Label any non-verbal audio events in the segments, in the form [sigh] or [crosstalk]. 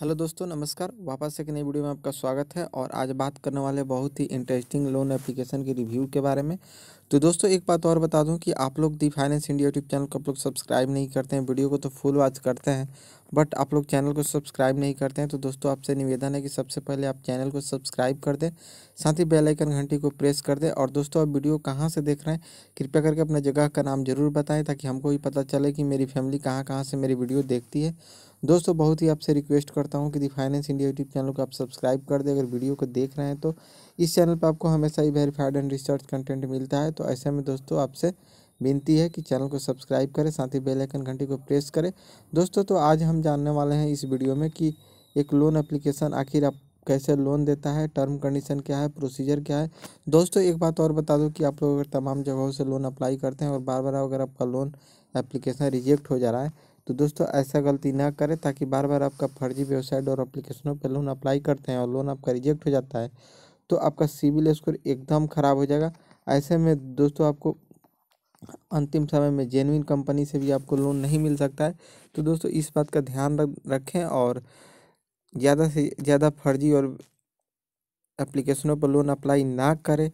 hello दोस्तों नमस्कार वापस से एक नई वीडियो में आपका स्वागत है और आज बात करने वाले बहुत ही इंटरेस्टिंग लोन एप्लीकेशन के रिव्यू के बारे में तो दोस्तों एक बात और बता दूं कि आप लोग the finance India YouTube channel को आप लोग सब्सक्राइब नहीं करते हैं वीडियो को तो फुल वॉच करते हैं बट आप लोग चैनल को सब्सक्राइब नहीं करते हैं तो दोस्तों आपसे निवेदन है कि सबसे पहले आप चैनल को सब्सक्राइब कर दें साथ ही बेलाइकन घंटी को प्रेस कर दें और दोस्तों आप वीडियो कहाँ से देख रहे हैं कृपया करके अपने जगह का नाम जरूर बताएं ताकि हमको भी पता चले कि मेरी फैमिली कहाँ कहाँ से मेरी वीडियो देखती है दोस्तों बहुत ही आपसे रिक्वेस्ट करता हूँ कि the finance India YouTube channel को आप सब्सक्राइब कर दें अगर वीडियो को देख रहे हैं तो इस चैनल पर आपको हमेशा ही वेरीफाइड एंड रिसर्च कंटेंट मिलता है तो ऐसे में दोस्तों आपसे विनती है कि चैनल को सब्सक्राइब करें साथ ही बेल आइकन घंटी को प्रेस करें दोस्तों तो आज हम जानने वाले हैं इस वीडियो में कि एक लोन एप्लीकेशन आखिर आप कैसे लोन देता है टर्म कंडीशन क्या है प्रोसीजर क्या है दोस्तों एक बात और बता दूं कि आप लोग अगर तमाम जगहों से लोन अप्लाई करते हैं और बार बार अगर आपका लोन एप्लीकेशन रिजेक्ट हो जा रहा है तो दोस्तों ऐसा गलती ना करें ताकि बार बार आपका फर्जी वेबसाइट और एप्लीकेशनों पर लोन अप्लाई करते हैं और लोन आपका रिजेक्ट हो जाता है तो आपका सिविल स्कोर एकदम ख़राब हो जाएगा ऐसे में दोस्तों आपको अंतिम समय में जेनविन कंपनी से भी आपको लोन नहीं मिल सकता है तो दोस्तों इस बात का ध्यान रखें और ज़्यादा से ज़्यादा फर्जी और एप्लीकेशनों पर लोन अप्लाई ना करें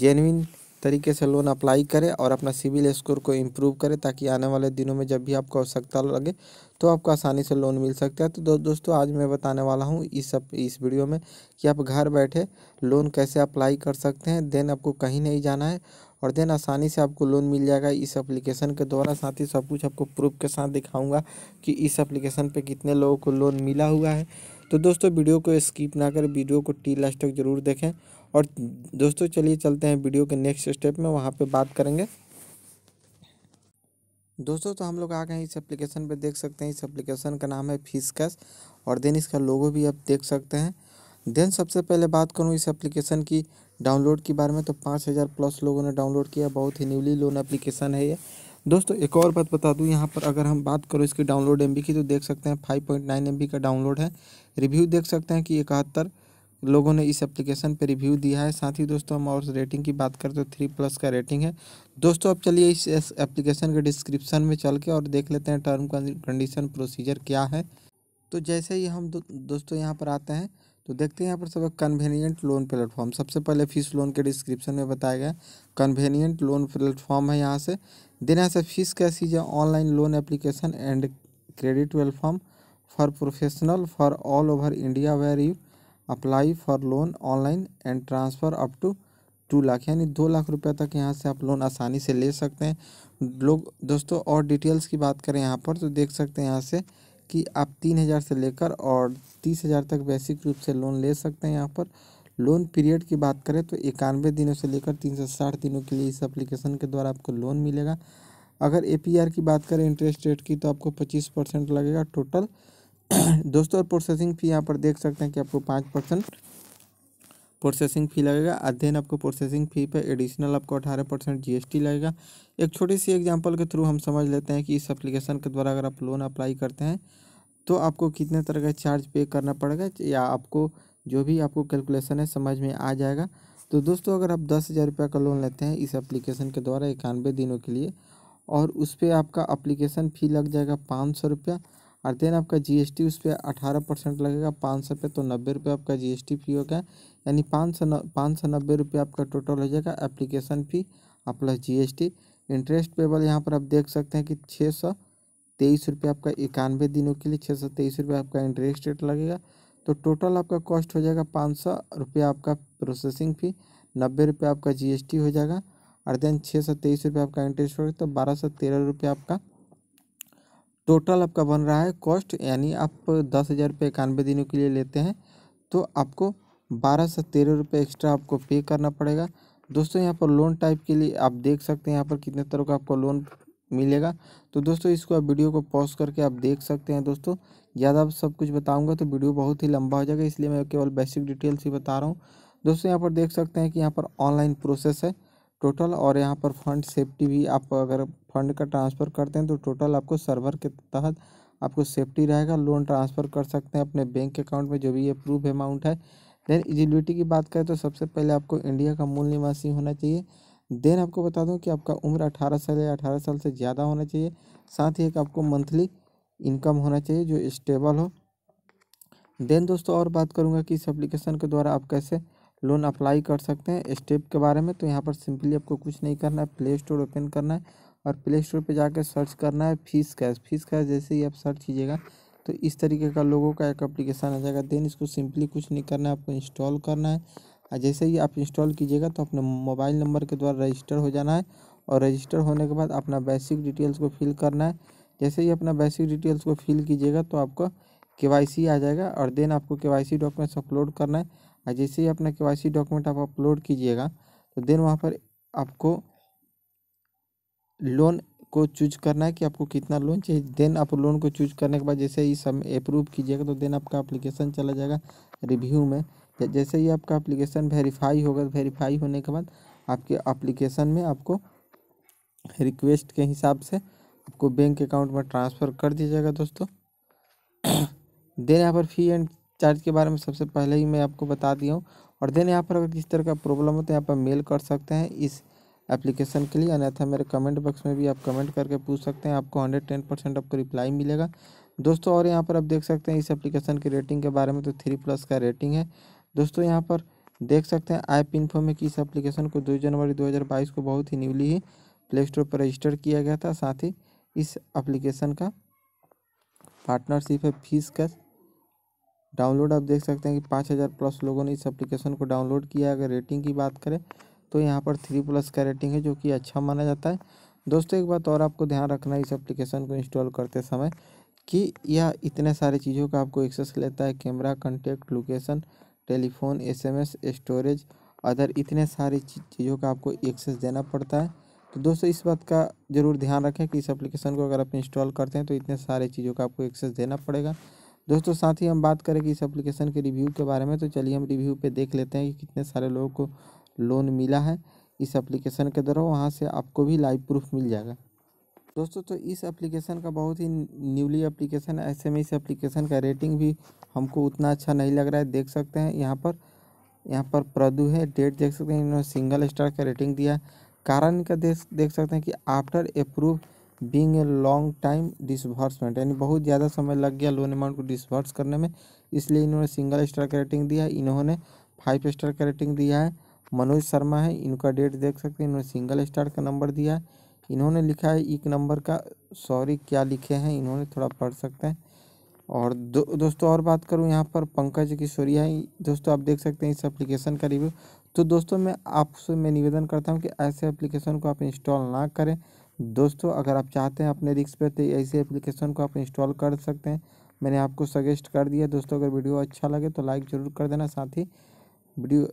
जेनविन तरीके से लोन अप्लाई करें और अपना सिविल स्कोर को इम्प्रूव करें ताकि आने वाले दिनों में जब भी आपको आवश्यकता लगे तो आपको आसानी से लोन मिल सकता है तो दो, दोस्तों आज मैं बताने वाला हूँ इस अप, इस वीडियो में कि आप घर बैठे लोन कैसे अप्लाई कर सकते हैं देन आपको कहीं नहीं जाना है और देन आसानी से आपको लोन मिल जाएगा इस एप्लीकेशन के द्वारा साथ ही सब कुछ आपको प्रूफ के साथ दिखाऊंगा कि इस एप्लीकेशन पे कितने लोगों को लोन मिला हुआ है तो दोस्तों वीडियो को स्किप ना कर वीडियो को टी लास्ट तक ज़रूर देखें और दोस्तों चलिए चलते हैं वीडियो के नेक्स्ट स्टेप में वहाँ पर बात करेंगे दोस्तों तो हम लोग आ गए इस एप्लीकेशन पर देख सकते हैं इस एप्लीकेशन का नाम है फीस और देन इसका लोगो भी आप देख सकते हैं देन सबसे पहले बात करूँ इस एप्लीकेशन की डाउनलोड के बारे में तो पाँच हज़ार प्लस लोगों ने डाउनलोड किया बहुत ही न्यूली लोन एप्लीकेशन है ये दोस्तों एक और बात बता दूं यहाँ पर अगर हम बात करो इसकी डाउनलोड एम की तो देख सकते हैं फाइव पॉइंट नाइन एम का डाउनलोड है रिव्यू देख सकते हैं कि इकहत्तर लोगों ने इस एप्लीकेशन पर रिव्यू दिया है साथ ही दोस्तों हम और रेटिंग की बात करें तो थ्री प्लस का रेटिंग है दोस्तों अब चलिए इस एप्लीकेशन के डिस्क्रिप्शन में चल के और देख लेते हैं टर्म कंडीशन प्रोसीजर क्या है तो जैसे ही हम दो, दोस्तों यहाँ पर आते हैं तो देखते हैं यहाँ पर सब कन्वेनियंट लोन प्लेटफॉर्म सबसे पहले फीस लोन के डिस्क्रिप्शन में बताया गया कन्वेनियंट लोन प्लेटफॉर्म है यहाँ से देन यहाँ से फीस कैसी है online loan application and credit well form for professional for all over India where you apply for loan online and transfer up to two lakh यानी दो लाख रुपये तक यहाँ से आप लोन आसानी से ले सकते हैं लोग दोस्तों और डिटेल्स की बात करें यहाँ पर तो देख सकते हैं यहाँ से कि आप तीन हज़ार से लेकर और तीस हज़ार तक बेसिक रूप से लोन ले सकते हैं यहाँ पर लोन पीरियड की बात करें तो इक्यानवे दिनों से लेकर तीन सौ साठ दिनों के लिए इस एप्लीकेशन के द्वारा आपको लोन मिलेगा अगर ए की बात करें इंटरेस्ट रेट की तो आपको पच्चीस परसेंट लगेगा टोटल [clears throat] दोस्तों और प्रोसेसिंग फी यहाँ पर देख सकते हैं कि आपको पाँच परसेंट प्रोसेसिंग फ़ी लगेगा अध्ययन आपको प्रोसेसिंग फ़ी पर एडिशनल आपको अठारह परसेंट जी लगेगा एक छोटी सी एग्जांपल के थ्रू हम समझ लेते हैं कि इस एप्लीकेशन के द्वारा अगर आप लोन अप्लाई करते हैं तो आपको कितने तरह का चार्ज पे करना पड़ेगा या आपको जो भी आपको कैलकुलेशन है समझ में आ जाएगा तो दोस्तों अगर आप दस हज़ार रुपये का लोन लेते हैं इस एप्लीकेशन के द्वारा इक्यानवे दिनों के लिए और उस पर आपका अप्लीकेशन फ़ी लग जाएगा पाँच सौ रुपया और देन आपका जीएसटी उस पर अठारह परसेंट लगेगा पाँच सौ पे तो नब्बे रुपये आपका जीएसटी फी होगा यानी पाँच सौ पाँच सौ नब्बे रुपये आपका टोटल हो जाएगा एप्लीकेशन फ़ी और प्लस टी इंटरेस्ट पेबल यहाँ पर आप देख सकते हैं कि छः सौ तेईस रुपये आपका इक्यानवे दिनों के लिए छः सौ तेईस रुपये आपका इंटरेस्ट रेट लगेगा तो टोटल आपका कॉस्ट हो जाएगा पाँच सौ रुपये आपका प्रोसेसिंग फ़ी नब्बे रुपये आपका जीएसटी हो जाएगा और देन छः सौ तेईस रुपये आपका इंटरेस्ट होगा तो बारह सौ तेरह रुपये आपका टोटल आपका बन रहा है कॉस्ट यानी आप दस हज़ार रुपये इक्यानवे दिनों के लिए लेते हैं तो आपको बारह से तेरह रुपये एक्स्ट्रा आपको पे करना पड़ेगा दोस्तों यहाँ पर लोन टाइप के लिए आप देख सकते हैं यहाँ पर कितने तरह का आपको लोन मिलेगा तो दोस्तों इसको आप वीडियो को पॉज करके आप देख सकते हैं दोस्तों ज़्यादा आप सब कुछ बताऊँगा तो वीडियो बहुत ही लंबा हो जाएगा इसलिए मैं केवल बेसिक डिटेल्स ही बता रहा हूँ दोस्तों यहाँ पर देख सकते हैं कि यहाँ पर ऑनलाइन प्रोसेस है टोटल और यहाँ पर फंड सेफ्टी भी आप अगर फंड का ट्रांसफ़र करते हैं तो टोटल आपको सर्वर के तहत आपको सेफ्टी रहेगा लोन ट्रांसफ़र कर सकते हैं अपने बैंक अकाउंट में जो भी अप्रूव अमाउंट है देन एलिजिबिलिटी की बात करें तो सबसे पहले आपको इंडिया का मूल निवासी होना चाहिए देन आपको बता दूं कि आपका उम्र अठारह साल या अठारह साल से ज़्यादा होना चाहिए साथ ही एक आपको मंथली इनकम होना चाहिए जो स्टेबल हो देन दोस्तों और बात करूँगा कि इस एप्लीकेशन के द्वारा आप कैसे लोन अप्लाई कर सकते हैं स्टेप के बारे में तो यहाँ पर सिंपली आपको कुछ नहीं करना है प्ले स्टोर ओपन करना है और प्ले स्टोर पर जाकर सर्च करना है फीस कैश फीस कैश जैसे ही आप सर्च कीजिएगा तो इस तरीके का लोगों का एक अप्लीकेशन आ जाएगा देन इसको सिंपली कुछ नहीं करना है आपको इंस्टॉल करना है और जैसे ही आप इंस्टॉल कीजिएगा तो अपने मोबाइल नंबर के द्वारा रजिस्टर हो जाना है और रजिस्टर होने के बाद अपना बेसिक डिटेल्स को फिल करना है जैसे ही अपना बेसिक डिटेल्स को फिल कीजिएगा तो आपका के आ जाएगा और देन आपको के वाई डॉक्यूमेंट्स अपलोड करना है और जैसे ही अपना के डॉक्यूमेंट आप अपलोड कीजिएगा तो देन वहाँ पर आपको लोन को चूज करना है कि आपको कितना लोन चाहिए देन आप लोन को चूज करने के बाद जैसे ही सब अप्रूव कीजिएगा तो देन आपका एप्लीकेशन चला जाएगा रिव्यू में जैसे ही आपका एप्लीकेशन वेरीफाई होगा वेरीफाई तो होने के बाद आपके एप्लीकेशन में आपको रिक्वेस्ट के हिसाब से आपको बैंक अकाउंट में ट्रांसफ़र कर दिया जाएगा दोस्तों देन [coughs] यहाँ पर फी एंड चार्ज के बारे में सबसे पहले ही मैं आपको बता दिया हूँ और देन यहाँ पर अगर किसी तरह का प्रॉब्लम हो तो यहाँ पर मेल कर सकते हैं इस एप्लीकेशन के लिए अन्यथा मेरे कमेंट बॉक्स में भी आप कमेंट करके पूछ सकते हैं आपको हंड्रेड टेन परसेंट आपको रिप्लाई मिलेगा दोस्तों और यहाँ पर आप देख सकते हैं इस एप्लीकेशन की रेटिंग के बारे में तो थ्री प्लस का रेटिंग है दोस्तों यहाँ पर देख सकते हैं ऐप इन्फो में कि इस एप्लीकेशन को दो जनवरी दो को बहुत ही न्यूली ही प्ले स्टोर पर रजिस्टर किया गया था साथ ही इस एप्लीकेशन का पार्टनरशिप है फीस का डाउनलोड आप देख सकते हैं कि पाँच हज़ार प्लस लोगों ने इस एप्लीकेशन को डाउनलोड किया अगर रेटिंग की बात करें तो यहाँ पर थ्री प्लस का रेटिंग है जो कि अच्छा माना जाता है दोस्तों एक बात और आपको ध्यान रखना है इस एप्लीकेशन को इंस्टॉल करते समय कि यह इतने सारे चीज़ों का आपको एक्सेस लेता है camera contact location telephone S storage other इतने सारी चीज़ों का आपको एक्सेस देना पड़ता है तो दोस्तों इस बात का ज़रूर ध्यान रखें कि इस एप्लीकेशन को अगर आप इंस्टॉल करते हैं तो इतने सारे चीज़ों का आपको एक्सेस देना पड़ेगा दोस्तों साथ ही हम बात करें कि इस एप्लीकेशन के रिव्यू के बारे में तो चलिए हम रिव्यू पे देख लेते हैं कि कितने सारे लोगों को लोन मिला है इस एप्लीकेशन के द्वारा वहाँ से आपको भी लाइव प्रूफ मिल जाएगा दोस्तों तो इस एप्लीकेशन का बहुत ही न्यूली एप्लीकेशन है ऐसे में इस एप्लीकेशन का रेटिंग भी हमको उतना अच्छा नहीं लग रहा है देख सकते हैं यहाँ पर यहाँ पर प्रदु है डेट देख सकते हैं इन्होंने सिंगल स्टार का रेटिंग दिया कारण का देख देख सकते हैं कि after approve being a long time disbursement यानी बहुत ज़्यादा समय लग गया लोन अमाउंट को डिसबर्स करने में इसलिए इन्होंने सिंगल स्टार का रेटिंग दिया है इन्होंने फाइव स्टार का रेटिंग दिया है मनोज शर्मा है इनका डेट देख सकते हैं इन्होंने सिंगल स्टार का नंबर दिया है इन्होंने लिखा है एक नंबर का सॉरी क्या लिखे हैं इन्होंने थोड़ा पढ़ सकते हैं और दो दोस्तों और बात करूँ यहाँ पर पंकज किशोरिया है दोस्तों आप देख सकते हैं इस एप्लीकेशन का रिव्यू तो दोस्तों मैं आपसे मैं निवेदन करता हूँ कि ऐसे एप्लीकेशन को आप इंस्टॉल ना करें दोस्तों अगर आप चाहते हैं अपने रिक्स पे तो ऐसे एप्लीकेशन को आप इंस्टॉल कर सकते हैं मैंने आपको सजेस्ट कर दिया दोस्तों अगर वीडियो अच्छा लगे तो लाइक ज़रूर कर देना साथ ही वीडियो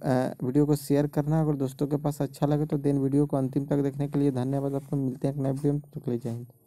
वीडियो को शेयर करना अगर दोस्तों के पास अच्छा लगे तो देन वीडियो को अंतिम तक देखने के लिए धन्यवाद आपको मिलते हैं एक नए वीडियो में तो जय जाएंगे